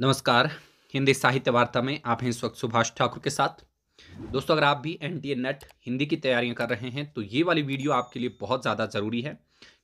नमस्कार हिंदी साहित्य वार्ता में आप हैं इस वक्त सुभाष ठाकुर के साथ दोस्तों अगर आप भी एन नेट हिंदी की तैयारियां कर रहे हैं तो ये वाली वीडियो आपके लिए बहुत ज़्यादा ज़रूरी है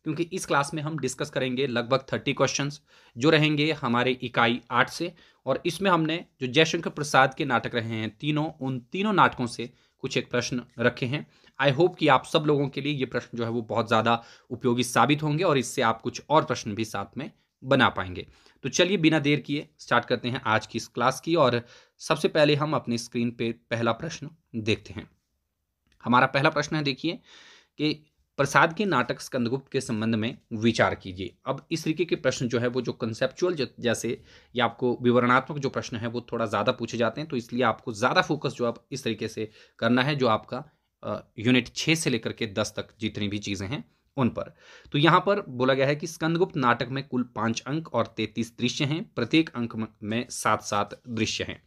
क्योंकि इस क्लास में हम डिस्कस करेंगे लगभग थर्टी क्वेश्चंस जो रहेंगे हमारे इकाई आठ से और इसमें हमने जो जयशंकर प्रसाद के नाटक रहे हैं तीनों उन तीनों नाटकों से कुछ एक प्रश्न रखे हैं आई होप कि आप सब लोगों के लिए ये प्रश्न जो है वो बहुत ज़्यादा उपयोगी साबित होंगे और इससे आप कुछ और प्रश्न भी साथ में बना पाएंगे तो चलिए बिना देर किए स्टार्ट करते हैं आज की इस क्लास की और सबसे पहले हम अपने स्क्रीन पे पहला प्रश्न देखते हैं हमारा पहला प्रश्न है देखिए कि प्रसाद के नाटक स्कंदगुप्त के संबंध में विचार कीजिए अब इस तरीके के प्रश्न जो है वो जो कंसेप्चुअल जैसे या आपको विवरणात्मक जो प्रश्न है वो थोड़ा ज़्यादा पूछे जाते हैं तो इसलिए आपको ज़्यादा फोकस जो आप इस तरीके से करना है जो आपका यूनिट छः से लेकर के दस तक जितनी भी चीज़ें हैं उन पर तो यहाँ पर बोला गया है कि स्कंदगुप्त नाटक में कुल पाँच अंक और तैतीस दृश्य हैं प्रत्येक अंक में सात सात दृश्य हैं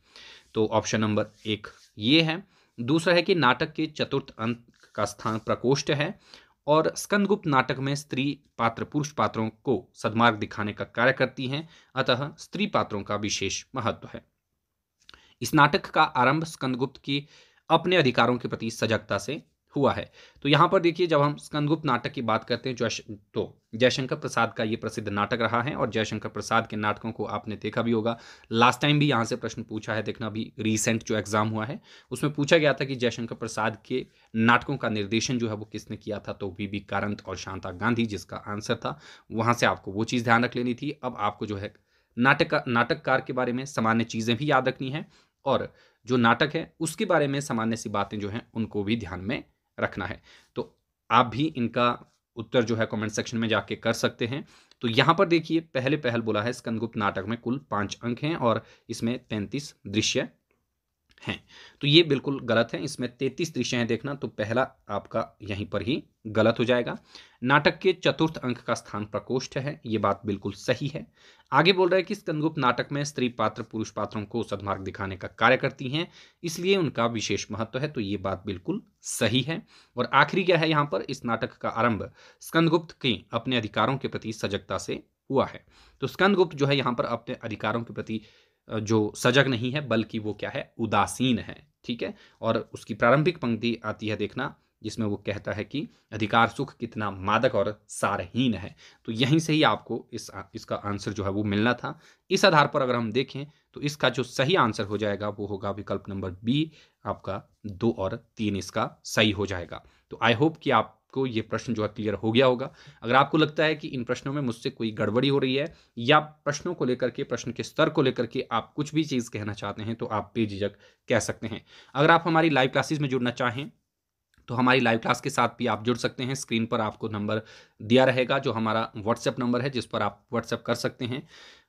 तो ऑप्शन नंबर एक ये है दूसरा है कि नाटक के चतुर्थ अंक का स्थान प्रकोष्ठ है और स्कंदगुप्त नाटक में स्त्री पात्र पुरुष पात्रों को सदमार्ग दिखाने का कार्य करती हैं अतः स्त्री पात्रों का विशेष महत्व है इस नाटक का आरंभ स्कंदगुप्त की अपने अधिकारों के प्रति सजगता से हुआ है तो यहाँ पर देखिए जब हम स्कंदगुप्त नाटक की बात करते हैं जयश तो जयशंकर प्रसाद का ये प्रसिद्ध नाटक रहा है और जयशंकर प्रसाद के नाटकों को आपने देखा भी होगा लास्ट टाइम भी यहाँ से प्रश्न पूछा है देखना भी रिसेंट जो एग्ज़ाम हुआ है उसमें पूछा गया था कि जयशंकर प्रसाद के नाटकों का निर्देशन जो है वो किसने किया था तो वी बी कारंत और शांता गांधी जिसका आंसर था वहाँ से आपको वो चीज़ ध्यान रख लेनी थी अब आपको जो है नाटक नाटककार के बारे में सामान्य चीज़ें भी याद रखनी है और जो नाटक है उसके बारे में सामान्य सी बातें जो हैं उनको भी ध्यान में रखना है तो आप भी इनका उत्तर जो है कमेंट सेक्शन में जाके कर सकते हैं तो यहाँ पर देखिए पहले पहल बोला है स्कंदगुप्त नाटक में कुल पाँच अंक हैं और इसमें तैंतीस दृश्य हैं तो ये बिल्कुल गलत है इसमें तैतीस दृश्य हैं देखना तो पहला आपका यहीं पर ही गलत हो जाएगा नाटक के चतुर्थ अंक का स्थान प्रकोष्ठ है ये बात बिल्कुल सही है आगे बोल रहा है कि स्कंदगुप्त नाटक में स्त्री पात्र पुरुष पात्रों को सदमार्ग दिखाने का कार्य करती हैं इसलिए उनका विशेष महत्व है तो ये बात बिल्कुल सही है और आखिरी क्या है यहाँ पर इस नाटक का आरंभ स्कंदगुप्त के अपने अधिकारों के प्रति सजगता से हुआ है तो स्कंदगुप्त जो है यहाँ पर अपने अधिकारों के प्रति जो सजग नहीं है बल्कि वो क्या है उदासीन है ठीक है और उसकी प्रारंभिक पंक्ति आती है देखना जिसमें वो कहता है कि अधिकार सुख कितना मादक और सारहीन है तो यहीं से ही आपको इस इसका आंसर जो है वो मिलना था इस आधार पर अगर हम देखें तो इसका जो सही आंसर हो जाएगा वो होगा विकल्प नंबर बी आपका दो और तीन इसका सही हो जाएगा तो आई होप कि आप आपको ये प्रश्न जो है क्लियर हो गया होगा अगर आपको लगता है कि इन प्रश्नों में मुझसे कोई गड़बड़ी हो रही है या प्रश्नों को लेकर के प्रश्न के स्तर को लेकर के आप कुछ भी चीज़ कहना चाहते हैं तो आप बेझिझक कह सकते हैं अगर आप हमारी लाइव क्लासेज में जुड़ना चाहें तो हमारी लाइव क्लास के साथ भी आप जुड़ सकते हैं स्क्रीन पर आपको नंबर दिया रहेगा जो हमारा व्हाट्सएप नंबर है जिस पर आप व्हाट्सएप कर सकते हैं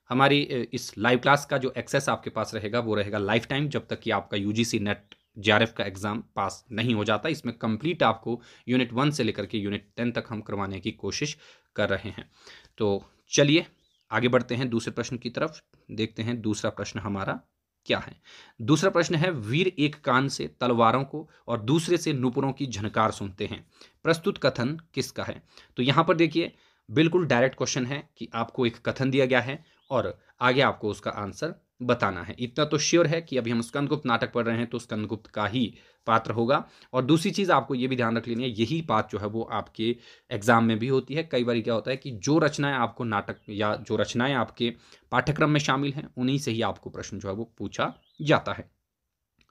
हमारी इस लाइव क्लास का जो एक्सेस आपके पास रहेगा वो रहेगा लाइफ टाइम जब तक कि आपका यूजीसी नेट जे का एग्ज़ाम पास नहीं हो जाता इसमें कंप्लीट आपको यूनिट वन से लेकर के यूनिट टेन तक हम करवाने की कोशिश कर रहे हैं तो चलिए आगे बढ़ते हैं दूसरे प्रश्न की तरफ देखते हैं दूसरा प्रश्न हमारा क्या है दूसरा प्रश्न है वीर एक कान से तलवारों को और दूसरे से नुपुरों की झनकार सुनते हैं प्रस्तुत कथन किसका है तो यहाँ पर देखिए बिल्कुल डायरेक्ट क्वेश्चन है कि आपको एक कथन दिया गया है और आगे आपको उसका आंसर बताना है इतना तो श्योर है कि अभी हम स्कंदगुप्त नाटक पढ़ रहे हैं तो स्कंदगुप्त का ही पात्र होगा और दूसरी चीज़ आपको ये भी ध्यान रख लेनी है यही बात जो है वो आपके एग्जाम में भी होती है कई बार क्या होता है कि जो रचनाएं आपको नाटक या जो रचनाएं आपके पाठ्यक्रम में शामिल हैं उन्हीं से ही आपको प्रश्न जो है वो पूछा जाता है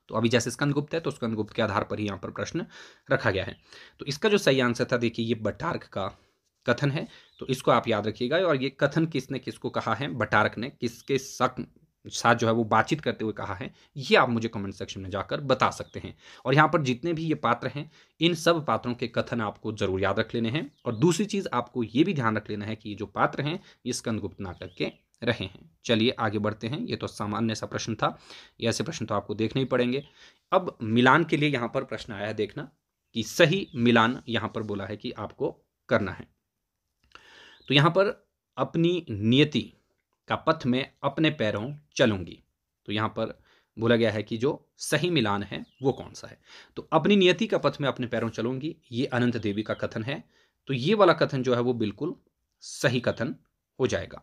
तो अभी जैसे स्कंदगुप्त है तो स्कंदगुप्त के आधार पर ही यहाँ पर प्रश्न रखा गया है तो इसका जो सही आंसर था देखिए ये बटार्क का कथन है तो इसको आप याद रखिएगा और ये कथन किसने किसको कहा है बटार्क ने किसके शक साथ जो है वो बातचीत करते हुए कहा है ये आप मुझे कमेंट सेक्शन में जाकर बता सकते हैं और यहाँ पर जितने भी ये पात्र हैं इन सब पात्रों के कथन आपको जरूर याद रख लेने हैं और दूसरी चीज़ आपको ये भी ध्यान रख लेना है कि ये जो पात्र हैं ये स्कंदगुप्त नाटक के रहे हैं चलिए आगे बढ़ते हैं ये तो सामान्य सा प्रश्न था ये ऐसे प्रश्न तो आपको देखने ही पड़ेंगे अब मिलान के लिए यहाँ पर प्रश्न आया है देखना कि सही मिलान यहाँ पर बोला है कि आपको करना है तो यहाँ पर अपनी नियति का पथ में अपने पैरों चलूंगी तो यहाँ पर बोला गया है कि जो सही मिलान है वो कौन सा है तो अपनी नियति का पथ में अपने पैरों चलूंगी ये अनंत देवी का कथन है तो ये वाला कथन जो है वो बिल्कुल सही कथन हो जाएगा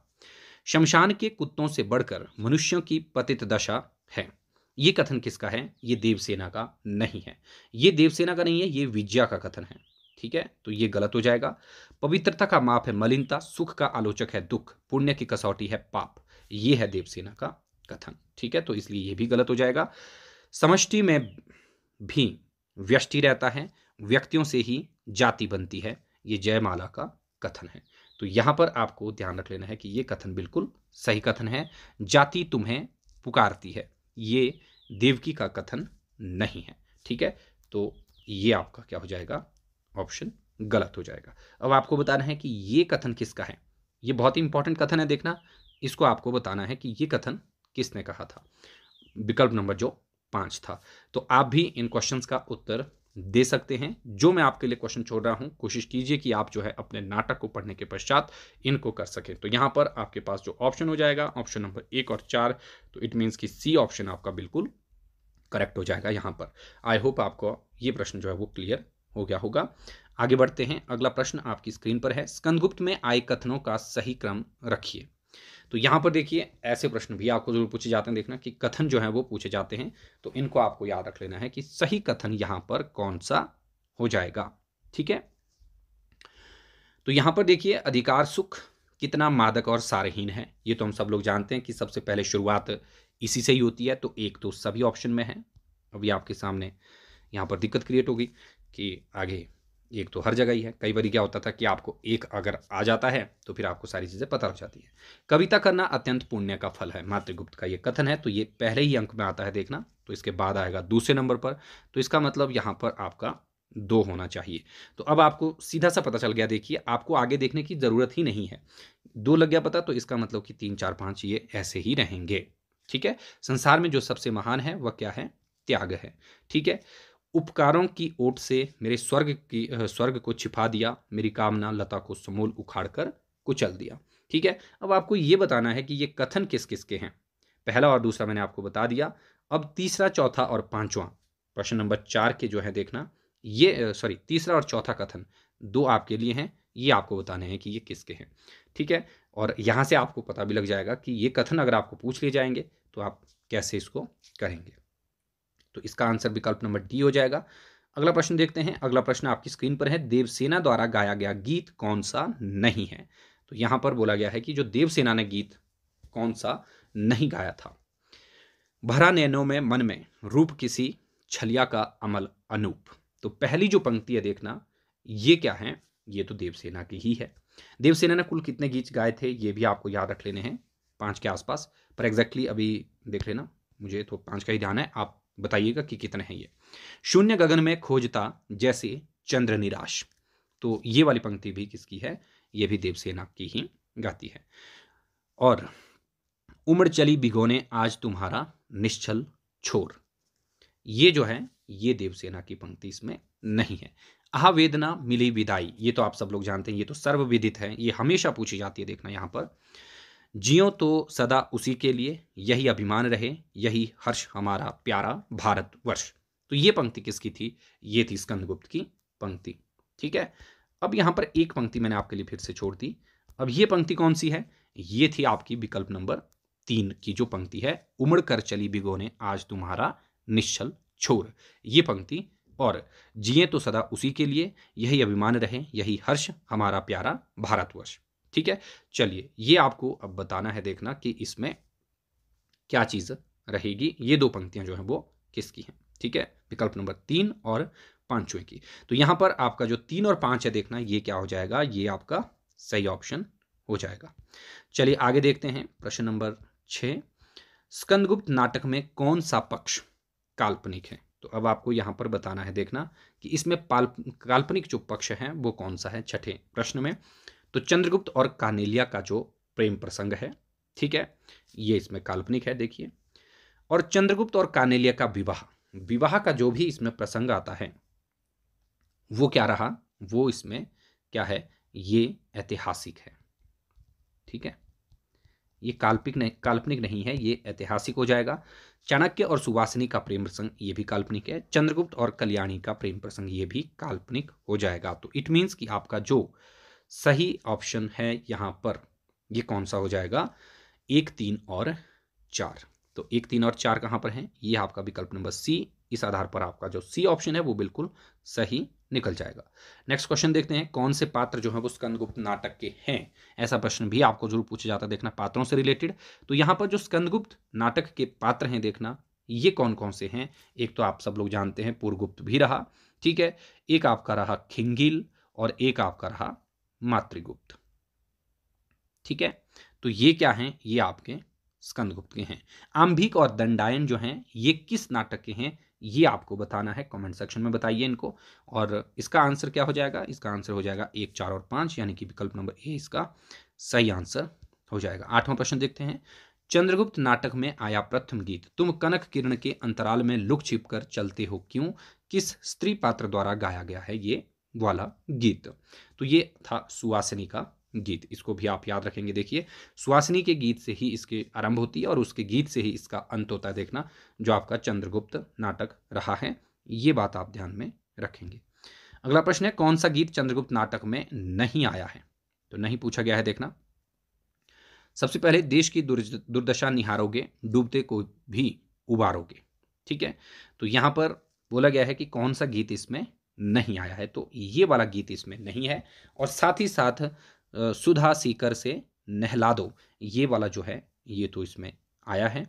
शमशान के कुत्तों से बढ़कर मनुष्यों की पतित दशा है ये कथन किसका है ये देवसेना का नहीं है ये देवसेना का नहीं है ये विज्ञा का कथन है ठीक है तो ये गलत हो जाएगा पवित्रता का माप है मलिनता सुख का आलोचक है दुख पुण्य की कसौटी है पाप ये है देवसेना का कथन ठीक है तो इसलिए ये भी गलत हो जाएगा समष्टि में भी व्यष्टि रहता है व्यक्तियों से ही जाति बनती है ये जयमाला का कथन है तो यहां पर आपको ध्यान रख लेना है कि ये कथन बिल्कुल सही कथन है जाति तुम्हें पुकारती है ये देवकी का कथन नहीं है ठीक है तो ये आपका क्या हो जाएगा ऑप्शन गलत हो जाएगा अब आपको बताना है कि ये कथन किसका है ये बहुत ही इंपॉर्टेंट कथन है देखना इसको आपको बताना है कि ये कथन किसने कहा था विकल्प नंबर जो पाँच था तो आप भी इन क्वेश्चंस का उत्तर दे सकते हैं जो मैं आपके लिए क्वेश्चन छोड़ रहा हूँ कोशिश कीजिए कि आप जो है अपने नाटक को पढ़ने के पश्चात इनको कर सकें तो यहाँ पर आपके पास जो ऑप्शन हो जाएगा ऑप्शन नंबर एक और चार तो इट मीन्स कि सी ऑप्शन आपका बिल्कुल करेक्ट हो जाएगा यहाँ पर आई होप आपको ये प्रश्न जो है वो क्लियर हो गया होगा आगे बढ़ते हैं अगला प्रश्न आपकी स्क्रीन पर है स्कंदगुप्त में आय कथनों का सही क्रम रखिए तो यहाँ पर देखिए ऐसे प्रश्न भी आपको जरूर पूछे जाते हैं देखना कि कथन जो है वो पूछे जाते हैं तो इनको आपको याद रख लेना है कि सही कथन यहाँ पर कौन सा हो जाएगा ठीक है तो यहाँ पर देखिए अधिकार सुख कितना मादक और सारहीन है ये तो हम सब लोग जानते हैं कि सबसे पहले शुरुआत इसी से ही होती है तो एक तो सभी ऑप्शन में है अभी आपके सामने यहाँ पर दिक्कत क्रिएट होगी कि आगे एक तो हर जगह ही है कई बार क्या होता था कि आपको एक अगर आ जाता है तो फिर आपको सारी चीज़ें पता हो जाती है कविता करना अत्यंत पुण्य का फल है मातृगुप्त का ये कथन है तो ये पहले ही अंक में आता है देखना तो इसके बाद आएगा दूसरे नंबर पर तो इसका मतलब यहाँ पर आपका दो होना चाहिए तो अब आपको सीधा सा पता चल गया देखिए आपको आगे देखने की ज़रूरत ही नहीं है दो लग गया पता तो इसका मतलब कि तीन चार पाँच ये ऐसे ही रहेंगे ठीक है संसार में जो सबसे महान है वह क्या है त्याग है ठीक है उपकारों की ओट से मेरे स्वर्ग की स्वर्ग को छिपा दिया मेरी कामना लता को समूल उखाड़ कर कुचल दिया ठीक है अब आपको ये बताना है कि ये कथन किस किस के हैं पहला और दूसरा मैंने आपको बता दिया अब तीसरा चौथा और पांचवा प्रश्न नंबर चार के जो है देखना ये सॉरी तीसरा और चौथा कथन दो आपके लिए हैं ये आपको बताने हैं कि ये किसके हैं ठीक है और यहाँ से आपको पता भी लग जाएगा कि ये कथन अगर आपको पूछ लिए जाएंगे तो आप कैसे इसको करेंगे तो इसका आंसर विकल्प नंबर डी हो जाएगा अगला प्रश्न देखते हैं अगला प्रश्न आपकी स्क्रीन पर है देवसेना द्वारा गाया गया गीत कौन सा नहीं है तो यहां पर बोला गया है कि जो देवसेना ने गीत कौन सा नहीं गाया था भरा नैनों में मन में रूप किसी छलिया का अमल अनूप तो पहली जो पंक्ति है देखना ये क्या है ये तो देवसेना की ही है देवसेना ने कुल कितने गीत गाए थे ये भी आपको याद रख लेने हैं पांच के आसपास पर एग्जैक्टली अभी देख लेना मुझे तो पांच का ही ध्यान है आप बताइएगा कि कितने हैं ये शून्य गगन में खोजता जैसे चंद्र निराश तो ये वाली पंक्ति भी किसकी है ये भी देवसेना की ही गाती है और उम्र चली भिगोने आज तुम्हारा निश्चल छोर ये जो है ये देवसेना की पंक्ति इसमें नहीं है अहावेदना मिली विदाई ये तो आप सब लोग जानते हैं ये तो सर्वविदित है ये हमेशा पूछी जाती है देखना यहाँ पर जियो तो सदा उसी के लिए यही अभिमान रहे यही हर्ष हमारा प्यारा भारतवर्ष तो ये पंक्ति किसकी थी ये थी स्कंदगुप्त की पंक्ति ठीक है अब यहाँ पर एक पंक्ति मैंने आपके लिए फिर से छोड़ दी अब ये पंक्ति कौन सी है ये थी आपकी विकल्प नंबर तीन की जो पंक्ति है उमड़ कर चली बिगोने आज तुम्हारा निश्चल छोर ये पंक्ति और जिए तो सदा उसी के लिए यही अभिमान रहे यही हर्ष हमारा प्यारा भारतवर्ष ठीक है चलिए ये आपको अब बताना है देखना कि इसमें क्या चीज़ रहेगी ये दो पंक्तियां जो है वो किसकी हैं ठीक है विकल्प नंबर तीन और पांचवें की तो यहां पर आपका जो तीन और पांच है देखना ये क्या हो जाएगा ये आपका सही ऑप्शन हो जाएगा चलिए आगे देखते हैं प्रश्न नंबर छ स्कंदगुप्त नाटक में कौन सा पक्ष काल्पनिक है तो अब आपको यहां पर बताना है देखना कि इसमें काल्पनिक जो पक्ष है वो कौन सा है छठे प्रश्न में तो चंद्रगुप्त और कानेलिया का जो प्रेम प्रसंग है ठीक है ये इसमें काल्पनिक है देखिए और चंद्रगुप्त और कानेलिया का विवाह विवाह का जो भी इसमें प्रसंग आता है वो क्या रहा वो इसमें क्या है ये ऐतिहासिक है ठीक है ये काल्पिक नहीं काल्पनिक नहीं है ये ऐतिहासिक हो जाएगा चाणक्य और सुवासिनी का प्रेम प्रसंग ये भी काल्पनिक है चंद्रगुप्त और कल्याणी का प्रेम प्रसंग ये भी काल्पनिक हो जाएगा तो इट मीन्स कि आपका जो सही ऑप्शन है यहां पर ये कौन सा हो जाएगा एक तीन और चार तो एक तीन और चार कहाँ पर है ये आपका विकल्प नंबर सी इस आधार पर आपका जो सी ऑप्शन है वो बिल्कुल सही निकल जाएगा नेक्स्ट क्वेश्चन देखते हैं कौन से पात्र जो है वो स्कंदगुप्त नाटक के हैं ऐसा प्रश्न भी आपको जरूर पूछा जाता है देखना पात्रों से रिलेटेड तो यहां पर जो स्कंदगुप्त नाटक के पात्र हैं देखना ये कौन कौन से हैं एक तो आप सब लोग जानते हैं पूर्वगुप्त भी रहा ठीक है एक आपका रहा खिंगिल और एक आपका रहा मातृगुप्त ठीक है तो ये क्या है ये आपके स्कंदगुप्त के हैं आंभिक और दंडायन जो हैं ये किस नाटक के हैं ये आपको बताना है कमेंट सेक्शन में बताइए इनको और इसका आंसर क्या हो जाएगा इसका आंसर हो जाएगा एक चार और पांच यानी कि विकल्प नंबर ए इसका सही आंसर हो जाएगा आठवां प्रश्न देखते हैं चंद्रगुप्त नाटक में आया प्रथम गीत तुम कनक किरण के अंतराल में लुक छिप कर चलते हो क्यों किस स्त्री पात्र द्वारा गाया गया है ये वाला गीत तो ये था सुवासिनी का गीत इसको भी आप याद रखेंगे देखिए सुहासिनी के गीत से ही इसके आरंभ होती है और उसके गीत से ही इसका अंत होता है देखना जो आपका चंद्रगुप्त नाटक रहा है ये बात आप ध्यान में रखेंगे अगला प्रश्न है कौन सा गीत चंद्रगुप्त नाटक में नहीं आया है तो नहीं पूछा गया है देखना सबसे पहले देश की दुर्दशा निहारोगे डूबते को भी उबारोगे ठीक है तो यहां पर बोला गया है कि कौन सा गीत इसमें नहीं आया है तो ये वाला गीत इसमें नहीं है और साथ ही साथ सुधा सीकर से नहला दो ये वाला जो है ये तो इसमें आया है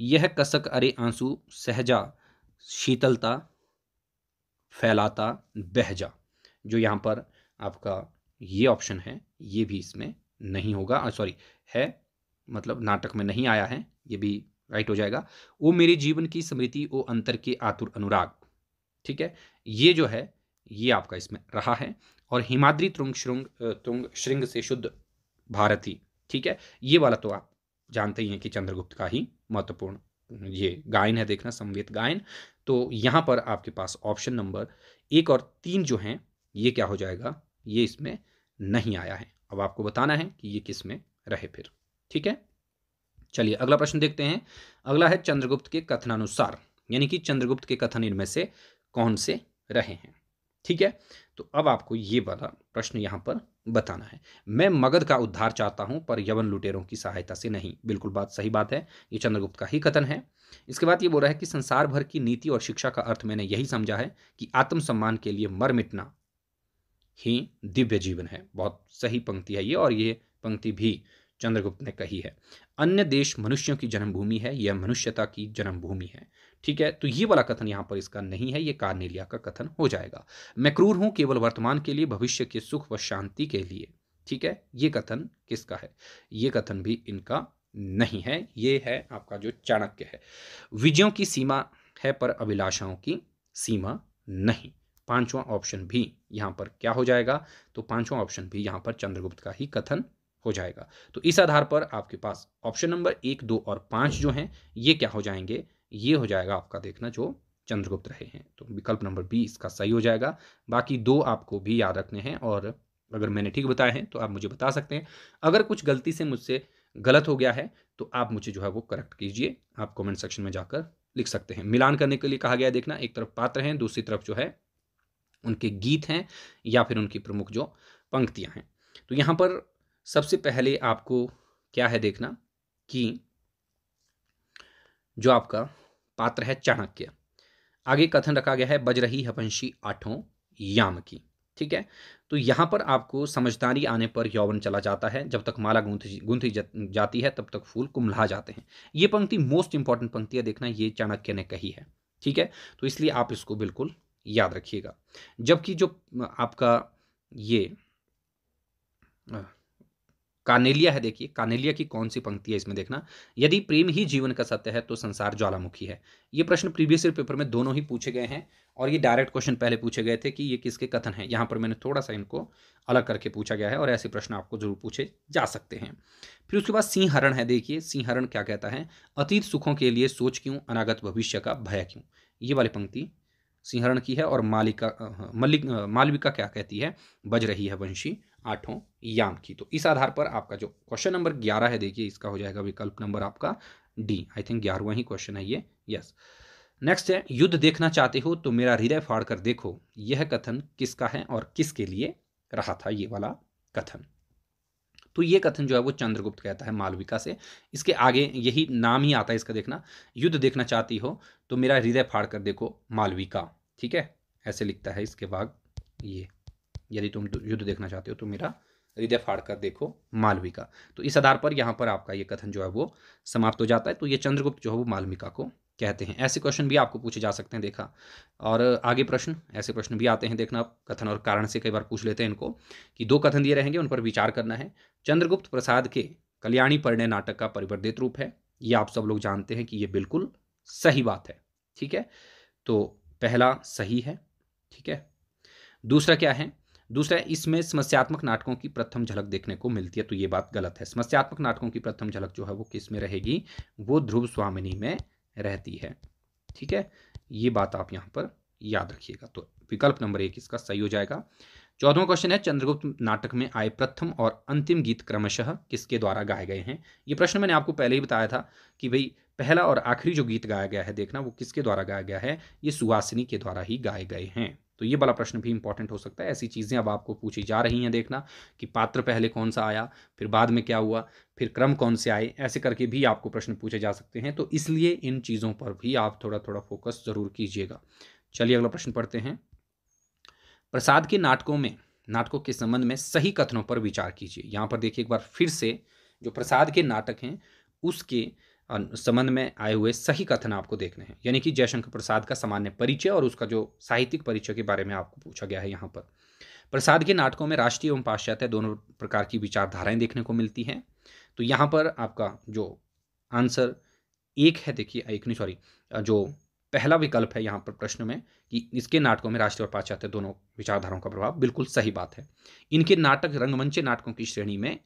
यह कसक अरे आंसू सहजा शीतलता फैलाता बहजा जो यहाँ पर आपका ये ऑप्शन है ये भी इसमें नहीं होगा सॉरी है मतलब नाटक में नहीं आया है ये भी राइट हो जाएगा वो मेरे जीवन की स्मृति ओ अंतर के आतुर अनुराग ठीक है ये जो है ये आपका इसमें रहा है और हिमाद्री तुंग श्रृंग तुंग श्रृंग से शुद्ध भारती ठीक है ये वाला तो आप जानते ही हैं कि चंद्रगुप्त का ही महत्वपूर्ण ये गायन है देखना संवेद गायन तो यहाँ पर आपके पास ऑप्शन नंबर एक और तीन जो हैं ये क्या हो जाएगा ये इसमें नहीं आया है अब आपको बताना है कि ये किस में रहे फिर ठीक है चलिए अगला प्रश्न देखते हैं अगला है चंद्रगुप्त के कथनानुसार यानी कि चंद्रगुप्त के कथन इनमें से कौन से रहे हैं ठीक है तो अब आपको ये वाला प्रश्न यहाँ पर बताना है मैं मगध का उद्धार चाहता हूँ पर यवन लुटेरों की सहायता से नहीं बिल्कुल बात सही बात है ये चंद्रगुप्त का ही कथन है इसके बाद ये बोल रहा है कि संसार भर की नीति और शिक्षा का अर्थ मैंने यही समझा है कि आत्मसम्मान के लिए मर मिटना ही दिव्य जीवन है बहुत सही पंक्ति है ये और ये पंक्ति भी चंद्रगुप्त ने कही है अन्य देश मनुष्यों की जन्मभूमि है यह मनुष्यता की जन्मभूमि है ठीक है तो ये वाला कथन यहाँ पर इसका नहीं है ये कार्नेलिया का कथन हो जाएगा मैं क्रूर हूँ केवल वर्तमान के लिए भविष्य के सुख व शांति के लिए ठीक है ये कथन किसका है ये कथन भी इनका नहीं है ये है आपका जो चाणक्य है विजयों की सीमा है पर अभिलाषाओं की सीमा नहीं पांचवा ऑप्शन भी यहाँ पर क्या हो जाएगा तो पांचवा ऑप्शन भी यहाँ पर चंद्रगुप्त का ही कथन हो जाएगा तो इस आधार पर आपके पास ऑप्शन नंबर एक दो और पांच जो हैं ये क्या हो जाएंगे ये हो जाएगा आपका देखना जो चंद्रगुप्त रहे हैं तो विकल्प नंबर बी इसका सही हो जाएगा बाकी दो आपको भी याद रखने हैं और अगर मैंने ठीक बताए हैं तो आप मुझे बता सकते हैं अगर कुछ गलती से मुझसे गलत हो गया है तो आप मुझे जो है वो करेक्ट कीजिए आप कमेंट सेक्शन में जाकर लिख सकते हैं मिलान करने के लिए कहा गया देखना एक तरफ पात्र हैं दूसरी तरफ जो है उनके गीत हैं या फिर उनकी प्रमुख जो पंक्तियाँ हैं तो यहाँ पर सबसे पहले आपको क्या है देखना कि जो आपका पात्र है चाणक्य आगे कथन रखा गया है बज रही हपंशी आठों याम की ठीक है तो यहाँ पर आपको समझदारी आने पर यौवन चला जाता है जब तक माला गुंथ गूंथ जाती है तब तक फूल कुमला जाते हैं ये पंक्ति मोस्ट इंपॉर्टेंट पंक्ति है देखना ये चाणक्य ने कही है ठीक है तो इसलिए आप इसको बिल्कुल याद रखिएगा जबकि जो आपका ये कानेलिया है देखिए कानेलिया की कौन सी पंक्ति है इसमें देखना यदि प्रेम ही जीवन का सत्य है तो संसार ज्वालामुखी है ये प्रश्न प्रीवियस ईयर पेपर में दोनों ही पूछे गए हैं और ये डायरेक्ट क्वेश्चन पहले पूछे गए थे कि ये किसके कथन है यहाँ पर मैंने थोड़ा सा इनको अलग करके पूछा गया है और ऐसे प्रश्न आपको जरूर पूछे जा सकते हैं फिर उसके बाद सिंहरण है देखिए सिंहरण क्या कहता है अतीत सुखों के लिए सोच क्यों अनागत भविष्य का भय क्यों ये वाली पंक्ति सिंहरण की है और मालिका मल्लिक मालविका क्या कहती है बज रही है वंशी आठों याम की तो इस आधार पर आपका जो क्वेश्चन नंबर ग्यारह है देखिए इसका हो जाएगा विकल्प नंबर आपका डी आई थिंक ग्यारहवा ही क्वेश्चन है ये यस नेक्स्ट है युद्ध देखना चाहते हो तो मेरा हृदय फाड़ कर देखो यह कथन किसका है और किसके लिए रहा था ये वाला कथन तो ये कथन जो है वो चंद्रगुप्त कहता है मालविका से इसके आगे यही नाम ही आता है इसका देखना युद्ध देखना चाहती हो तो मेरा हृदय फाड़ कर देखो मालविका ठीक है ऐसे लिखता है इसके बाद ये यदि तुम युद्ध देखना चाहते हो तो मेरा हृदय फाड़ कर देखो मालवी का तो इस आधार पर यहाँ पर आपका ये कथन जो है वो समाप्त हो जाता है तो ये चंद्रगुप्त जो है वो मालविका को कहते हैं ऐसे क्वेश्चन भी आपको पूछे जा सकते हैं देखा और आगे प्रश्न ऐसे प्रश्न भी आते हैं देखना आप कथन और कारण से कई बार पूछ लेते हैं इनको कि दो कथन दिए रहेंगे उन पर विचार करना है चंद्रगुप्त प्रसाद के कल्याणी परिणय नाटक का परिवर्तित रूप है ये आप सब लोग जानते हैं कि ये बिल्कुल सही बात है ठीक है तो पहला सही है ठीक है दूसरा क्या है दूसरा इसमें समस्यात्मक नाटकों की प्रथम झलक देखने को मिलती है तो ये बात गलत है समस्यात्मक नाटकों की प्रथम झलक जो है वो किस में रहेगी वो ध्रुव स्वामिनी में रहती है ठीक है ये बात आप यहाँ पर याद रखिएगा तो विकल्प नंबर एक इसका सही हो जाएगा चौदवा क्वेश्चन है चंद्रगुप्त नाटक में आए प्रथम और अंतिम गीत क्रमशः किसके द्वारा गाए गए हैं ये प्रश्न मैंने आपको पहले ही बताया था कि भाई पहला और आखिरी जो गीत गाया गया है देखना वो किसके द्वारा गाया गया है ये सुवासिनी के द्वारा ही गाए गए हैं तो ये वाला प्रश्न भी इंपॉर्टेंट हो सकता है ऐसी चीज़ें अब आपको पूछी जा रही हैं देखना कि पात्र पहले कौन सा आया फिर बाद में क्या हुआ फिर क्रम कौन से आए ऐसे करके भी आपको प्रश्न पूछे जा सकते हैं तो इसलिए इन चीज़ों पर भी आप थोड़ा थोड़ा फोकस ज़रूर कीजिएगा चलिए अगला प्रश्न पढ़ते हैं प्रसाद के नाटकों में नाटकों के संबंध में सही कथनों पर विचार कीजिए यहाँ पर देखिए एक बार फिर से जो प्रसाद के नाटक हैं उसके संबंध में आए हुए सही कथन आपको देखने हैं यानी कि जयशंकर प्रसाद का सामान्य परिचय और उसका जो साहित्यिक परिचय के बारे में आपको पूछा गया है यहाँ पर प्रसाद के नाटकों में राष्ट्रीय एवं पाश्चात्य दोनों प्रकार की विचारधाराएं देखने को मिलती हैं तो यहाँ पर आपका जो आंसर एक है देखिए एक नहीं सॉरी जो पहला विकल्प है यहाँ पर प्रश्न में कि इसके नाटकों में राष्ट्रीय और पाश्चात्य दोनों विचारधाराओं का प्रभाव बिल्कुल सही बात है इनके नाटक रंगमंच नाटकों की श्रेणी में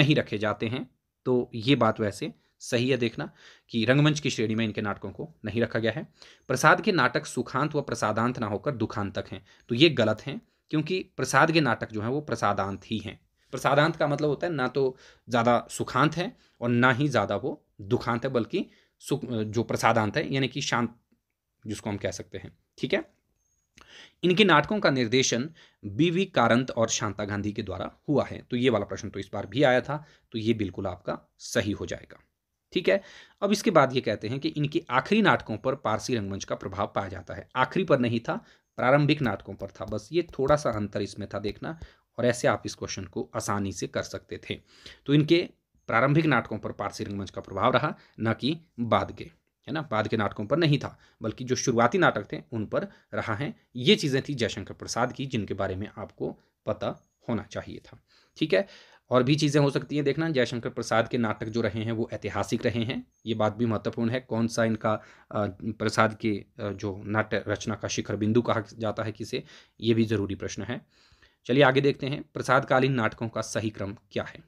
नहीं रखे जाते हैं तो ये बात वैसे सही है देखना कि रंगमंच की श्रेणी में इनके नाटकों को नहीं रखा गया है प्रसाद के नाटक सुखांत व प्रसादांत ना होकर दुखांत तक हैं तो ये गलत हैं क्योंकि प्रसाद के नाटक जो हैं वो प्रसादांत ही हैं प्रसादांत का मतलब होता है ना तो ज़्यादा सुखांत है और ना ही ज़्यादा वो दुखांत है बल्कि सुख जो प्रसादांत है यानी कि शांत जिसको हम कह सकते हैं ठीक है इनके नाटकों का निर्देशन बी वी कारंत और शांता गांधी के द्वारा हुआ है तो ये वाला प्रश्न तो इस बार भी आया था तो ये बिल्कुल आपका सही हो जाएगा ठीक है अब इसके बाद ये कहते हैं कि इनके आखिरी नाटकों पर पारसी रंगमंच का प्रभाव पाया जाता है आखिरी पर नहीं था प्रारंभिक नाटकों पर था बस ये थोड़ा सा अंतर इसमें था देखना और ऐसे आप इस क्वेश्चन को आसानी से कर सकते थे तो इनके प्रारंभिक नाटकों पर पारसी रंगमंच का प्रभाव रहा न कि बाद के है ना बाद के नाटकों पर नहीं था बल्कि जो शुरुआती नाटक थे उन पर रहा है ये चीज़ें थी जयशंकर प्रसाद की जिनके बारे में आपको पता होना चाहिए था ठीक है और भी चीज़ें हो सकती हैं देखना जयशंकर प्रसाद के नाटक जो रहे हैं वो ऐतिहासिक रहे हैं ये बात भी महत्वपूर्ण है कौन सा इनका प्रसाद के जो नाट्य रचना का शिखर बिंदु कहा जाता है किसे ये भी ज़रूरी प्रश्न है चलिए आगे देखते हैं प्रसादकालीन नाटकों का सही क्रम क्या है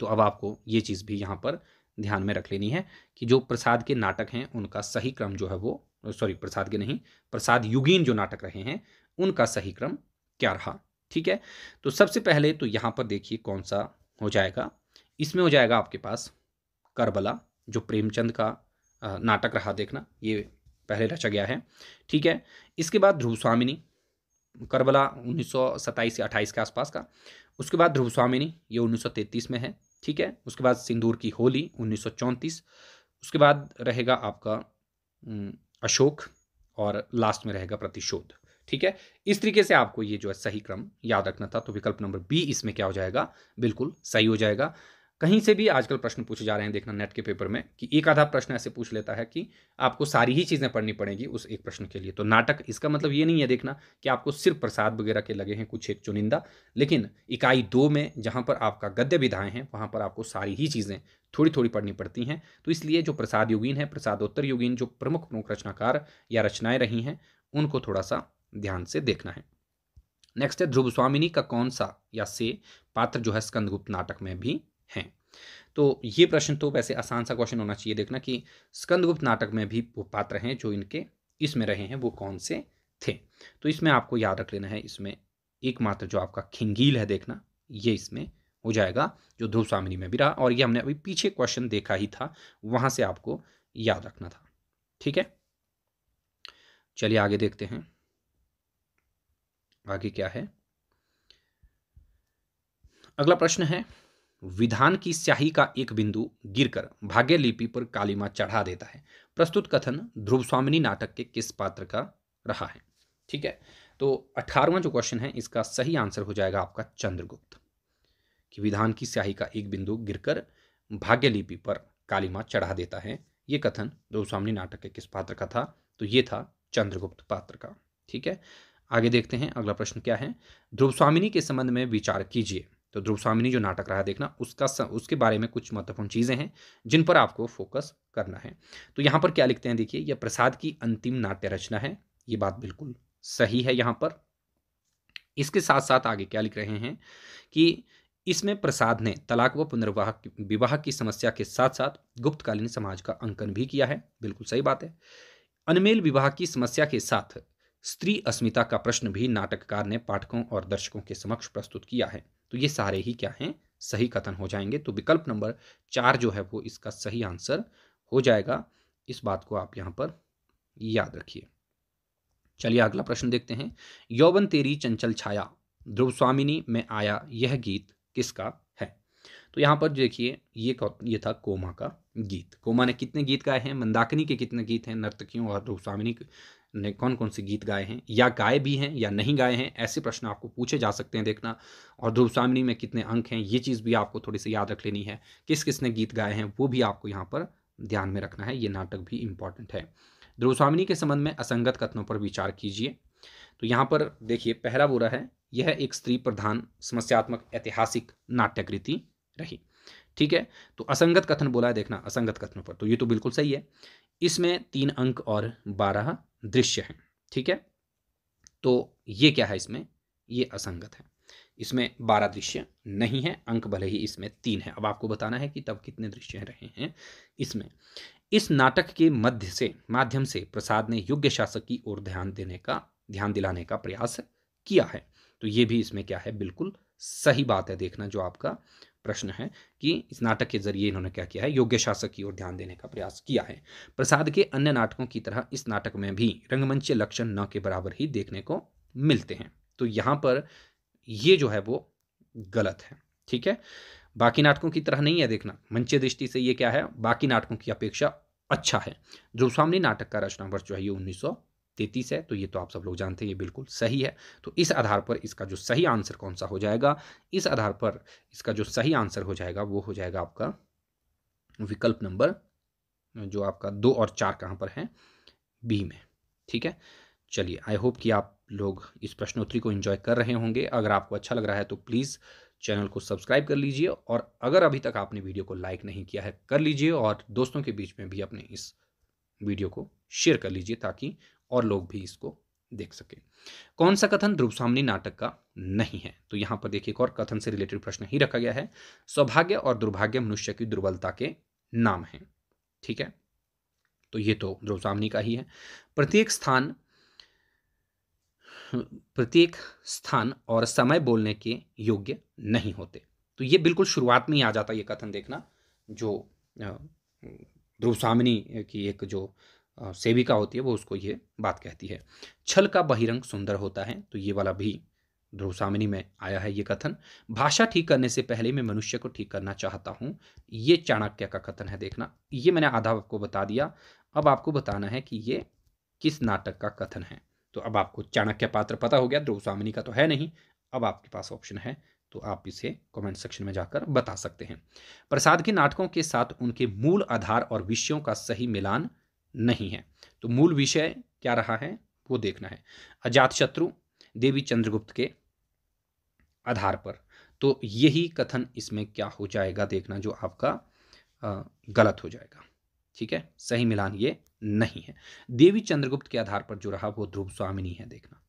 तो अब आपको ये चीज़ भी यहाँ पर ध्यान में रख लेनी है कि जो प्रसाद के नाटक हैं उनका सही क्रम जो है वो सॉरी प्रसाद के नहीं प्रसाद युगीन जो नाटक रहे हैं उनका सही क्रम क्या रहा ठीक है तो सबसे पहले तो यहाँ पर देखिए कौन सा हो जाएगा इसमें हो जाएगा आपके पास करबला जो प्रेमचंद का नाटक रहा देखना ये पहले रचा गया है ठीक है इसके बाद ध्रुव स्वामिनी करबला उन्नीस या अट्ठाईस के आसपास का उसके बाद ध्रुव स्वामिनी ये उन्नीस में है ठीक है उसके बाद सिंदूर की होली उन्नीस उसके बाद रहेगा आपका अशोक और लास्ट में रहेगा प्रतिशोध ठीक है इस तरीके से आपको ये जो है सही क्रम याद रखना था तो विकल्प नंबर बी इसमें क्या हो जाएगा बिल्कुल सही हो जाएगा कहीं से भी आजकल प्रश्न पूछे जा रहे हैं देखना नेट के पेपर में कि एक आधा प्रश्न ऐसे पूछ लेता है कि आपको सारी ही चीज़ें पढ़नी पड़ेंगी उस एक प्रश्न के लिए तो नाटक इसका मतलब ये नहीं है देखना कि आपको सिर्फ प्रसाद वगैरह के लगे हैं कुछ एक चुनिंदा लेकिन इकाई दो में जहाँ पर आपका गद्य विधाएँ हैं वहाँ पर आपको सारी ही चीज़ें थोड़ी थोड़ी पढ़नी पड़ती हैं तो इसलिए जो प्रसाद युगीन है प्रसादोत्तर युगीन जो प्रमुख प्रमुख रचनाकार या रचनाएँ रही हैं उनको थोड़ा सा ध्यान से देखना है नेक्स्ट है ध्रुव स्वामिनी का कौन सा या से पात्र जो है स्कंदगुप्त नाटक में भी है तो ये प्रश्न तो वैसे आसान सा क्वेश्चन होना चाहिए देखना कि स्कंदगुप्त नाटक में भी वो पात्र हैं जो इनके इसमें रहे हैं वो कौन से थे तो इसमें आपको याद रख लेना है इसमें एकमात्र जो आपका खिंगील है देखना ये इसमें हो जाएगा जो ध्रुव स्वामिनी में भी रहा और ये हमने अभी पीछे क्वेश्चन देखा ही था वहां से आपको याद रखना था ठीक है चलिए आगे देखते हैं आगे क्या है अगला प्रश्न है विधान की स्याही का एक बिंदु गिरकर भाग्य लिपि पर कालीमा चढ़ा देता है प्रस्तुत कथन ध्रुव स्वामिनी नाटक के किस पात्र का रहा है ठीक है तो अठारवा जो क्वेश्चन है इसका सही आंसर हो जाएगा आपका चंद्रगुप्त कि विधान की स्याही का एक बिंदु गिरकर भाग्य लिपि पर कालीमा चढ़ा देता है ये कथन ध्रुव स्वामिनी नाटक के किस पात्र का था तो ये था चंद्रगुप्त पात्र का ठीक है आगे देखते हैं अगला प्रश्न क्या है ध्रुव स्वामिनी के संबंध में विचार कीजिए तो ध्रुव स्वामिनी जो नाटक रहा देखना उसका स, उसके बारे में कुछ महत्वपूर्ण चीज़ें हैं जिन पर आपको फोकस करना है तो यहाँ पर क्या लिखते हैं देखिए यह प्रसाद की अंतिम नाट्य रचना है ये बात बिल्कुल सही है यहाँ पर इसके साथ साथ आगे क्या लिख रहे हैं कि इसमें प्रसाद ने तलाक व पुनर्वाह विवाह की समस्या के साथ साथ गुप्तकालीन समाज का अंकन भी किया है बिल्कुल सही बात है अनमेल विवाह की समस्या के साथ स्त्री अस्मिता का प्रश्न भी नाटककार ने पाठकों और दर्शकों के समक्ष प्रस्तुत किया है तो ये सारे ही क्या हैं सही कथन हो जाएंगे तो विकल्प नंबर चार जो है वो इसका सही आंसर हो जाएगा इस बात को आप यहाँ पर याद रखिए चलिए अगला प्रश्न देखते हैं यौवन तेरी चंचल छाया ध्रुव स्वामिनी में आया यह गीत किसका है तो यहाँ पर देखिए ये ये था कोमा का गीत कोमा ने कितने गीत गाए हैं मंदाकिनी के कितने गीत हैं नर्तकियों और ध्रुव स्वामिनी ने कौन कौन से गीत गाए हैं या गाए भी हैं या नहीं गाए हैं ऐसे प्रश्न आपको पूछे जा सकते हैं देखना और ध्रुव सामनी में कितने अंक हैं ये चीज़ भी आपको थोड़ी सी याद रख लेनी है किस किसने गीत गाए हैं वो भी आपको यहाँ पर ध्यान में रखना है ये नाटक भी इम्पॉर्टेंट है ध्रुव स्वामिनी के संबंध में असंगत कथनों पर विचार कीजिए तो यहाँ पर देखिए पहला बुरा है यह एक स्त्री प्रधान समस्यात्मक ऐतिहासिक नाट्यकृति रही ठीक है तो असंगत कथन बोला है देखना असंगत कथनों पर तो ये तो बिल्कुल सही है इसमें तीन अंक और बारह दृश्य हैं ठीक है तो ये क्या है इसमें ये असंगत है इसमें बारह दृश्य नहीं है अंक भले ही इसमें तीन है अब आपको बताना है कि तब कितने दृश्य रहे हैं इसमें इस नाटक के मध्य से माध्यम से प्रसाद ने योग्य शासक की ओर ध्यान देने का ध्यान दिलाने का प्रयास किया है तो ये भी इसमें क्या है बिल्कुल सही बात है देखना जो आपका प्रश्न है कि इस नाटक के जरिए इन्होंने क्या किया है योग्य शासक की ओर ध्यान देने का प्रयास किया है प्रसाद के अन्य नाटकों की तरह इस नाटक में भी रंगमंच लक्षण न के बराबर ही देखने को मिलते हैं तो यहाँ पर ये जो है वो गलत है ठीक है बाकी नाटकों की तरह नहीं है देखना मंचे दृष्टि से ये क्या है बाकी नाटकों की अपेक्षा अच्छा है ध्रुवस्वामी नाटक का रचना वर्ष जो है ये उन्नीस तैतीस है तो ये तो आप सब लोग जानते हैं ये बिल्कुल सही है तो इस आधार पर इसका जो सही आंसर कौन सा हो जाएगा इस आधार पर इसका जो सही आंसर हो जाएगा वो हो जाएगा आपका विकल्प नंबर जो आपका दो और चार कहाँ पर है बी में ठीक है चलिए आई होप कि आप लोग इस प्रश्नोत्तरी को इन्जॉय कर रहे होंगे अगर आपको अच्छा लग रहा है तो प्लीज़ चैनल को सब्सक्राइब कर लीजिए और अगर अभी तक आपने वीडियो को लाइक नहीं किया है कर लीजिए और दोस्तों के बीच में भी अपने इस वीडियो को शेयर कर लीजिए ताकि और लोग भी इसको देख सके कौन सा कथन ध्रुव सामनी नाटक का नहीं है तो यहाँ पर देखिए एक और कथन से रिलेटेड प्रश्न ही रखा गया है सौभाग्य और दुर्भाग्य मनुष्य की दुर्बलता के नाम है ठीक है तो ये तो ध्रुव सामनी का ही है प्रत्येक स्थान प्रत्येक स्थान और समय बोलने के योग्य नहीं होते तो ये बिल्कुल शुरुआत में ही आ जाता है ये कथन देखना जो ध्रुव सामनी की एक जो सेविका होती है वो उसको ये बात कहती है छल का बहिरंग सुंदर होता है तो ये वाला भी ध्रुवसामिनी में आया है ये कथन भाषा ठीक करने से पहले मैं मनुष्य को ठीक करना चाहता हूँ ये चाणक्य का कथन है देखना ये मैंने आधा आपको बता दिया अब आपको बताना है कि ये किस नाटक का कथन है तो अब आपको चाणक्य पात्र पता हो गया ध्रुवसामिनी का तो है नहीं अब आपके पास ऑप्शन है तो आप इसे कमेंट सेक्शन में जाकर बता सकते हैं प्रसाद के नाटकों के साथ उनके मूल आधार और विषयों का सही मिलान नहीं है तो मूल विषय क्या रहा है वो देखना है अजातशत्रु देवी चंद्रगुप्त के आधार पर तो यही कथन इसमें क्या हो जाएगा देखना जो आपका गलत हो जाएगा ठीक है सही मिलान ये नहीं है देवी चंद्रगुप्त के आधार पर जो रहा वो ध्रुव स्वामिनी है देखना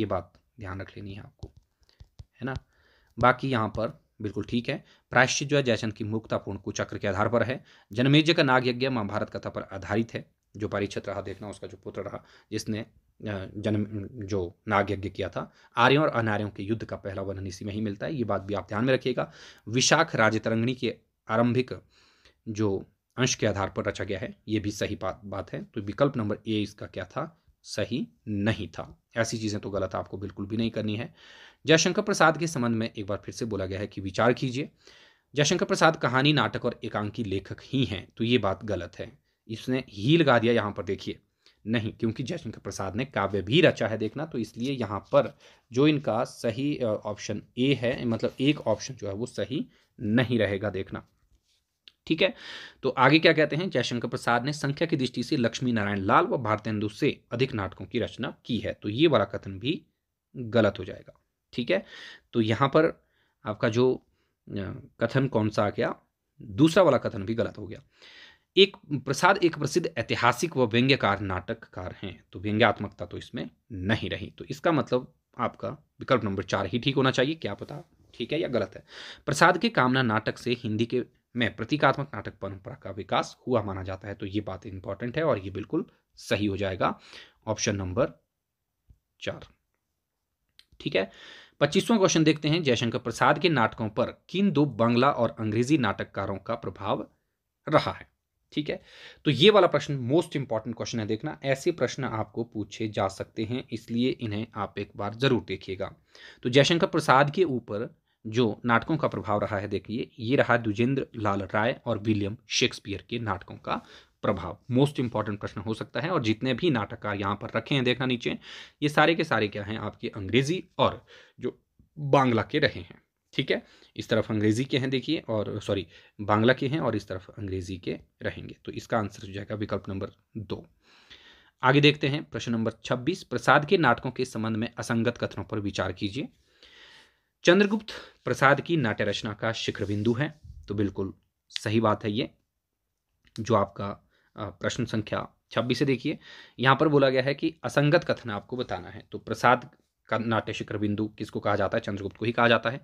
ये बात ध्यान रख लेनी है आपको है ना बाकी यहाँ पर बिल्कुल ठीक है प्रायश्चित जो है जयचंद की मुक्तापूर्ण कुचक्र के आधार पर है जनमेजय का नाग यज्ञ महाभारत कथा पर आधारित है जो परीक्षित रहा देखना उसका जो पुत्र रहा जिसने जन्म जो नाग यज्ञ किया था आर्यों और अनार्यों के युद्ध का पहला वर्णन इसी में ही मिलता है ये बात भी आप ध्यान में रखिएगा विशाख राजतरंगणी के आरंभिक जो अंश के आधार पर रचा गया है ये भी सही बात बात है तो विकल्प नंबर ए इसका क्या था सही नहीं था ऐसी चीज़ें तो गलत आपको बिल्कुल भी नहीं करनी है जयशंकर प्रसाद के संबंध में एक बार फिर से बोला गया है कि विचार कीजिए जयशंकर प्रसाद कहानी नाटक और एकांकी लेखक ही हैं तो ये बात गलत है इसने ही लगा दिया यहाँ पर देखिए नहीं क्योंकि जयशंकर प्रसाद ने काव्य भी रचा है देखना तो इसलिए यहाँ पर जो इनका सही ऑप्शन ए है मतलब एक ऑप्शन जो है वो सही नहीं रहेगा देखना ठीक है तो आगे क्या कहते हैं जयशंकर प्रसाद ने संख्या की दृष्टि से लक्ष्मी नारायण लाल व भारतेंदु से अधिक नाटकों की रचना की है तो ये वाला कथन भी गलत हो जाएगा ठीक है तो यहाँ पर आपका जो कथन कौन सा आ गया दूसरा वाला कथन भी गलत हो गया एक प्रसाद एक प्रसिद्ध ऐतिहासिक व व्यंग्यकार नाटककार हैं तो व्यंग्यात्मकता तो इसमें नहीं रही तो इसका मतलब आपका विकल्प नंबर चार ही ठीक होना चाहिए क्या पता ठीक है या गलत है प्रसाद के कामना नाटक से हिंदी के में प्रतीकात्मक नाटक परंपरा का विकास हुआ माना जाता है तो ये बात इंपॉर्टेंट है और ये बिल्कुल सही हो जाएगा ऑप्शन नंबर चार ठीक है पच्चीसवां क्वेश्चन देखते हैं जयशंकर प्रसाद के नाटकों पर किन दो बांग्ला और अंग्रेजी नाटककारों का प्रभाव रहा है ठीक है तो ये वाला प्रश्न मोस्ट इंपॉर्टेंट क्वेश्चन है देखना ऐसे प्रश्न आपको पूछे जा सकते हैं इसलिए इन्हें आप एक बार जरूर देखिएगा तो जयशंकर प्रसाद के ऊपर जो नाटकों का प्रभाव रहा है देखिए ये रहा द्विजेंद्र लाल राय और विलियम शेक्सपियर के नाटकों का प्रभाव मोस्ट इंपॉर्टेंट प्रश्न हो सकता है और जितने भी नाटककार यहाँ पर रखे हैं देखना नीचे ये सारे के सारे क्या हैं आपके अंग्रेजी और जो बांग्ला के रहे हैं ठीक है इस तरफ अंग्रेज़ी के हैं देखिए और सॉरी बांग्ला के हैं और इस तरफ अंग्रेज़ी के रहेंगे तो इसका आंसर हो जाएगा विकल्प नंबर दो आगे देखते हैं प्रश्न नंबर छब्बीस प्रसाद के नाटकों के संबंध में असंगत कथनों पर विचार कीजिए चंद्रगुप्त प्रसाद की नाट्य रचना का शिखर बिंदु है तो बिल्कुल सही बात है ये जो आपका प्रश्न संख्या छब्बीस से देखिए यहाँ पर बोला गया है कि असंगत कथन आपको बताना है तो प्रसाद नाट्य शिखर बिंदु किसको कहा जाता है चंद्रगुप्त को ही कहा जाता है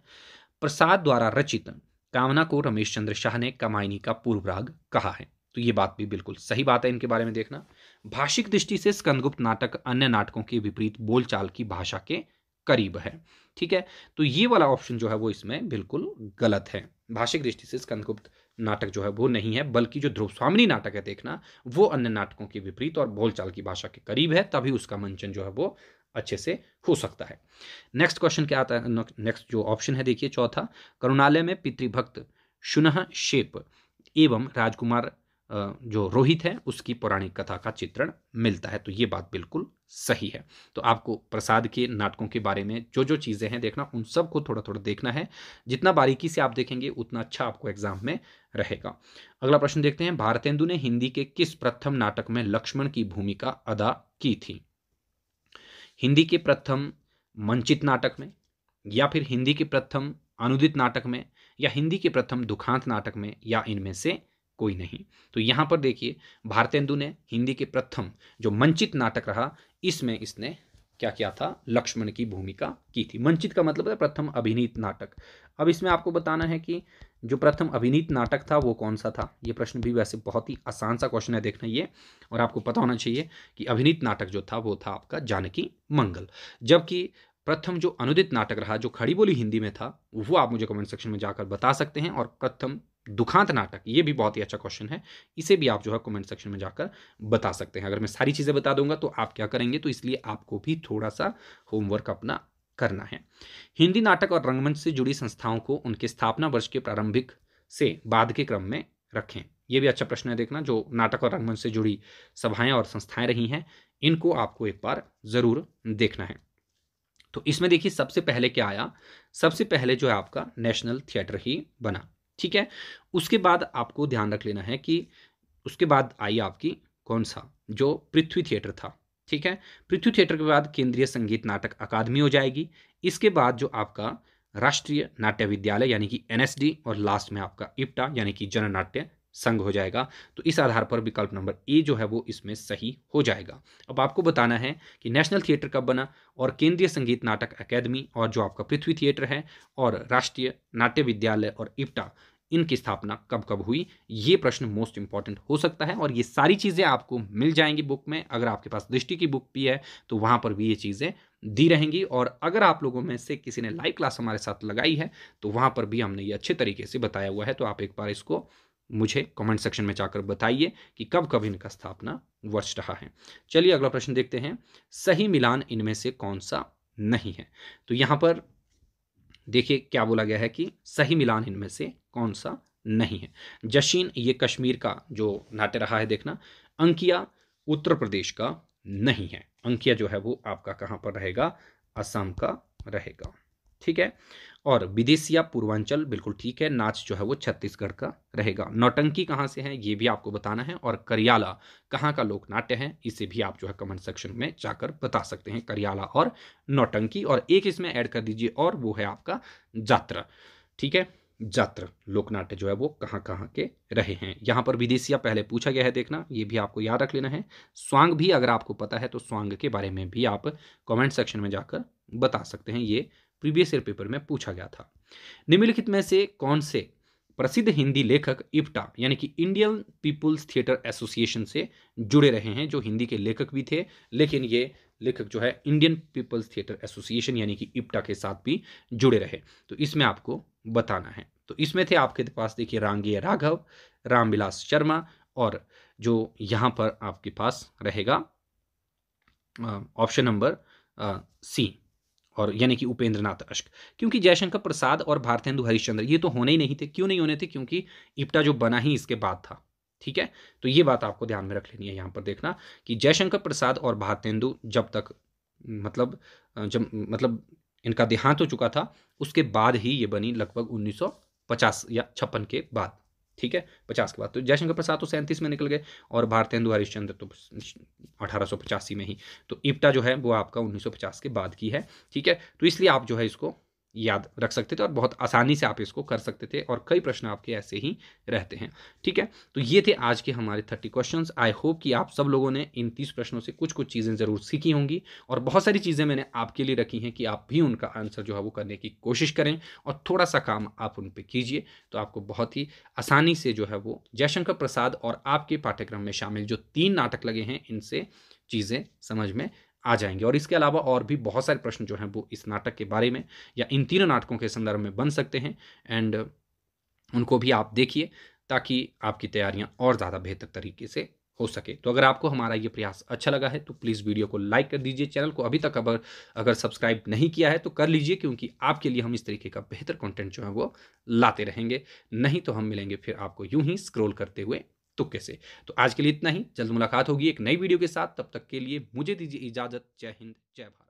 प्रसाद द्वारा रचित कामना को रमेश चंद्र शाह ने कमायनी का पूर्व राग कहा है तो ये बात भी बिल्कुल सही बात है इनके बारे में देखना भाषिक दृष्टि से स्कंदगुप्त नाटक अन्य नाटकों के विपरीत बोलचाल की भाषा के करीब है ठीक है तो ये वाला ऑप्शन जो है वो इसमें बिल्कुल गलत है भाषिक दृष्टि से स्कंदगुप्त नाटक जो है वो नहीं है बल्कि जो ध्रुव ध्रुवस्वामिनी नाटक है देखना वो अन्य नाटकों के विपरीत और बोलचाल की भाषा के करीब है तभी उसका मंचन जो है वो अच्छे से हो सकता है नेक्स्ट क्वेश्चन क्या आता है नेक्स्ट जो ऑप्शन है देखिए चौथा करुणालय में पितृभक्त शुनह शेप एवं राजकुमार जो रोहित है उसकी पौराणिक कथा का चित्रण मिलता है तो ये बात बिल्कुल सही है तो आपको प्रसाद के नाटकों के बारे में जो जो चीज़ें हैं देखना उन सब को थोड़ा थोड़ा देखना है जितना बारीकी से आप देखेंगे उतना अच्छा आपको एग्जाम में रहेगा अगला प्रश्न देखते हैं भारतेंदु ने हिंदी के किस प्रथम नाटक में लक्ष्मण की भूमिका अदा की थी हिंदी के प्रथम मंचित नाटक में या फिर हिंदी के प्रथम अनुदित नाटक में या हिंदी के प्रथम दुखांत नाटक में या इनमें से कोई नहीं तो यहाँ पर देखिए भारतेंदु ने हिंदी के प्रथम जो मंचित नाटक रहा इसमें इसने क्या किया था लक्ष्मण की भूमिका की थी मंचित का मतलब है प्रथम अभिनीत नाटक अब इसमें आपको बताना है कि जो प्रथम अभिनीत नाटक था वो कौन सा था ये प्रश्न भी वैसे बहुत ही आसान सा क्वेश्चन है देखना ये और आपको पता होना चाहिए कि अभिनीत नाटक जो था वो था आपका जानकी मंगल जबकि प्रथम जो अनुदित नाटक रहा जो खड़ी बोली हिंदी में था वो आप मुझे कमेंट सेक्शन में जाकर बता सकते हैं और प्रथम दुखांत नाटक ये भी बहुत ही अच्छा क्वेश्चन है इसे भी आप जो है कमेंट सेक्शन में जाकर बता सकते हैं अगर मैं सारी चीज़ें बता दूंगा तो आप क्या करेंगे तो इसलिए आपको भी थोड़ा सा होमवर्क अपना करना है हिंदी नाटक और रंगमंच से जुड़ी संस्थाओं को उनके स्थापना वर्ष के प्रारंभिक से बाद के क्रम में रखें यह भी अच्छा प्रश्न है देखना जो नाटक और रंगमंच से जुड़ी सभाएं और संस्थाएं रही हैं इनको आपको एक बार ज़रूर देखना है तो इसमें देखिए सबसे पहले क्या आया सबसे पहले जो है आपका नेशनल थिएटर ही बना ठीक है उसके बाद आपको ध्यान रख लेना है कि उसके बाद आई आपकी कौन सा जो पृथ्वी थिएटर था ठीक है पृथ्वी थिएटर के बाद केंद्रीय संगीत नाटक अकादमी हो जाएगी इसके बाद जो आपका राष्ट्रीय नाट्य विद्यालय यानी कि एनएसडी और लास्ट में आपका इप्टा यानी कि जन नाट्य संघ हो जाएगा तो इस आधार पर विकल्प नंबर ए जो है वो इसमें सही हो जाएगा अब आपको बताना है कि नेशनल थिएटर कब बना और केंद्रीय संगीत नाटक अकेदमी और जो आपका पृथ्वी थिएटर है और राष्ट्रीय नाट्य विद्यालय और इप्टा इनकी स्थापना कब कब हुई ये प्रश्न मोस्ट इंपॉर्टेंट हो सकता है और ये सारी चीज़ें आपको मिल जाएंगी बुक में अगर आपके पास दृष्टि की बुक भी है तो वहाँ पर भी ये चीज़ें दी रहेंगी और अगर आप लोगों में से किसी ने लाइव क्लास हमारे साथ लगाई है तो वहाँ पर भी हमने ये अच्छे तरीके से बताया हुआ है तो आप एक बार इसको मुझे कमेंट सेक्शन में जाकर बताइए कि कब कब इनका स्थापना वर्ष रहा है चलिए अगला प्रश्न देखते हैं सही मिलान इनमें से कौन सा नहीं है तो यहाँ पर देखिए क्या बोला गया है कि सही मिलान इनमें से कौन सा नहीं है जशीन ये कश्मीर का जो नाट्य रहा है देखना अंकिया उत्तर प्रदेश का नहीं है अंकिया जो है वो आपका कहाँ पर रहेगा असम का रहेगा ठीक है और विदेश या पूर्वांचल बिल्कुल ठीक है नाच जो है वो छत्तीसगढ़ का रहेगा नौटंकी कहाँ से है ये भी आपको बताना है और करियाला कहाँ का लोकनाट्य है इसे भी आप जो है कमेंट सेक्शन में जाकर बता सकते हैं करियाला और नौटंकी और एक इसमें ऐड कर दीजिए और वो है आपका जात्रा ठीक है जात्र लोकनाट्य जो है वो कहाँ कहाँ के रहे हैं यहाँ पर विदेशिया पहले पूछा गया है देखना ये भी आपको याद रख लेना है स्वांग भी अगर आपको पता है तो स्वांग के बारे में भी आप कमेंट सेक्शन में जाकर बता सकते हैं ये प्रीवियस ईयर पेपर में पूछा गया था निम्नलिखित में से कौन से प्रसिद्ध हिंदी लेखक इप्टा यानी कि इंडियन पीपुल्स थिएटर एसोसिएशन से जुड़े रहे हैं जो हिंदी के लेखक भी थे लेकिन ये लेखक जो है इंडियन पीपल्स थिएटर एसोसिएशन यानी कि इप्टा के साथ भी जुड़े रहे तो इसमें आपको बताना है तो इसमें थे आपके पास देखिए रांगे राघव रामविलास शर्मा और जो यहाँ पर आपके पास रहेगा ऑप्शन नंबर सी और यानी कि उपेंद्र नाथ अश्क क्योंकि जयशंकर प्रसाद और भारतेंदु हरिश्चंद्र ये तो होने ही नहीं थे क्यों नहीं होने थे क्योंकि इप्टा जो बना ही इसके बाद था ठीक है तो ये बात आपको ध्यान में रख लेनी है यहाँ पर देखना कि जयशंकर प्रसाद और भारतेंदु जब तक मतलब जब मतलब इनका देहांत हो चुका था उसके बाद ही ये बनी लगभग 1950 या छप्पन के बाद ठीक है पचास के बाद तो जयशंकर प्रसाद तो सैंतीस में निकल गए और भारतेंदु हरिश्चंद्र तो अठारह में ही तो इप्टा जो है वो आपका उन्नीस के बाद की है ठीक है तो इसलिए आप जो है इसको याद रख सकते थे और बहुत आसानी से आप इसको कर सकते थे और कई प्रश्न आपके ऐसे ही रहते हैं ठीक है तो ये थे आज के हमारे थर्टी क्वेश्चन आई होप कि आप सब लोगों ने इन तीस प्रश्नों से कुछ कुछ चीज़ें ज़रूर सीखी होंगी और बहुत सारी चीज़ें मैंने आपके लिए रखी हैं कि आप भी उनका आंसर जो है वो करने की कोशिश करें और थोड़ा सा काम आप उन पर कीजिए तो आपको बहुत ही आसानी से जो है वो जयशंकर प्रसाद और आपके पाठ्यक्रम में शामिल जो तीन नाटक लगे हैं इनसे चीज़ें समझ में आ जाएंगे और इसके अलावा और भी बहुत सारे प्रश्न जो हैं वो इस नाटक के बारे में या इन तीनों नाटकों के संदर्भ में बन सकते हैं एंड उनको भी आप देखिए ताकि आपकी तैयारियां और ज़्यादा बेहतर तरीके से हो सके तो अगर आपको हमारा ये प्रयास अच्छा लगा है तो प्लीज़ वीडियो को लाइक कर दीजिए चैनल को अभी तक अगर अगर सब्सक्राइब नहीं किया है तो कर लीजिए क्योंकि आपके लिए हम इस तरीके का बेहतर कंटेंट जो है वो लाते रहेंगे नहीं तो हम मिलेंगे फिर आपको यूं ही स्क्रॉल करते हुए तुक्के से तो आज के लिए इतना ही जल्द मुलाकात होगी एक नई वीडियो के साथ तब तक के लिए मुझे दीजिए इजाज़त जय हिंद जय भारत